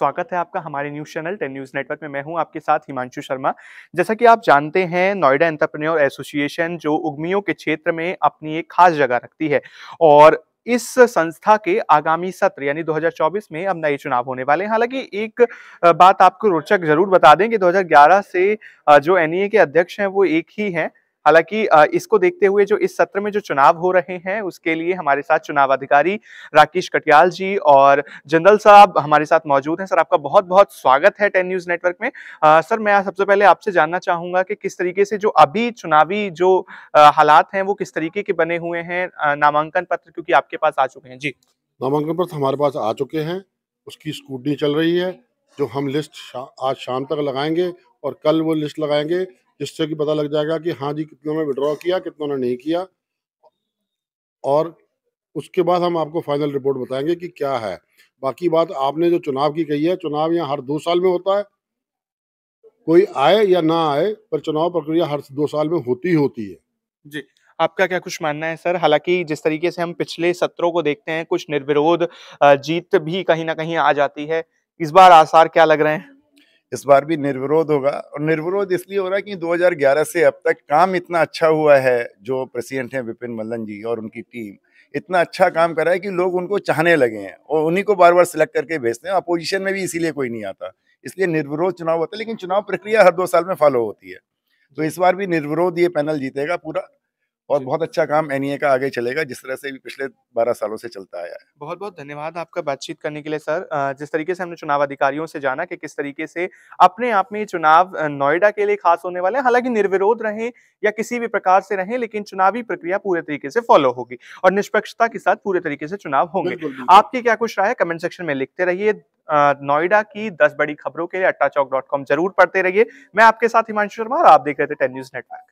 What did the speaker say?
स्वागत है आपका हमारे news channel ten news network में मैं हूं आपके साथ हिमांशु शर्मा जैसा कि आप जानते हैं नोएडा एंटरप्रेन्योर एसोसिएशन जो उगमियों के क्षेत्र में अपनी एक खास जगह रखती है और इस संस्था के आगामी सत्र यानी 2024 में अब नए चुनाव होने वाले हैं हालांकि एक बात आपको रोचक जरूर बता दें कि 2011 से जो एनईए e के अध्यक्ष हैं वो एक ही हैं हालांकि इसको देखते हुए जो इस सत्र में जो चुनाव हो रहे हैं उसके लिए हमारे साथ चुनाव अधिकारी राकेश कटियाल जी और जनरल साहब हमारे साथ मौजूद हैं सर आपका बहुत बहुत स्वागत है टेन न्यूज नेटवर्क में आ, सर मैं सबसे पहले आपसे जानना चाहूंगा कि किस तरीके से जो अभी चुनावी जो हालात हैं वो किस तरीके के बने हुए हैं नामांकन पत्र क्योंकि आपके पास आ चुके हैं जी नामांकन पत्र हमारे पास आ चुके हैं उसकी स्कूटनी चल रही है जो हम लिस्ट आज शाम तक लगाएंगे और कल वो लिस्ट लगाएंगे जिससे कि पता लग जाएगा कि हाँ जी कितनों ने विड्रॉ किया कितनों ने नहीं किया और उसके बाद हम आपको फाइनल रिपोर्ट बताएंगे कि क्या है बाकी बात आपने जो चुनाव की कही है चुनाव यहाँ हर दो साल में होता है कोई आए या ना आए पर चुनाव प्रक्रिया हर दो साल में होती ही होती है जी आपका क्या कुछ मानना है सर हालांकि जिस तरीके से हम पिछले सत्रों को देखते हैं कुछ निर्विरोध जीत भी कहीं ना कहीं आ जाती है इस बार आसार क्या लग रहे हैं इस बार भी निर्विरोध होगा और निर्विरोध इसलिए हो रहा है कि 2011 से अब तक काम इतना अच्छा हुआ है जो प्रेसिडेंट हैं विपिन मल्लन जी और उनकी टीम इतना अच्छा काम करा है कि लोग उनको चाहने लगे हैं और उन्हीं को बार बार सिलेक्ट करके भेजते हैं अपोजिशन में भी इसीलिए कोई नहीं आता इसलिए निर्विरोध चुनाव होता है लेकिन चुनाव प्रक्रिया हर दो साल में फॉलो होती है तो इस बार भी निर्विरोध ये पैनल जीतेगा पूरा और बहुत अच्छा काम एन e का आगे चलेगा जिस तरह से भी पिछले बारह सालों से चलता आया है बहुत बहुत धन्यवाद आपका बातचीत करने के लिए सर जिस तरीके से हमने चुनाव अधिकारियों से जाना कि किस तरीके से अपने आप में चुनाव नोएडा के लिए खास होने वाले हैं हालांकि निर्विरोध रहे या किसी भी प्रकार से रहे लेकिन चुनावी प्रक्रिया पूरे तरीके से फॉलो होगी और निष्पक्षता के साथ पूरे तरीके से चुनाव होंगे आपकी क्या कुछ राय है कमेंट सेक्शन में लिखते रहिए नोएडा की दस बड़ी खबरों के लिए अट्टा चौक डॉट कॉम जरूर पढ़ते रहिए मैं आपके साथ हिमांशु शर्मा और आप देख रहे थे टेन न्यूज नेटवर्क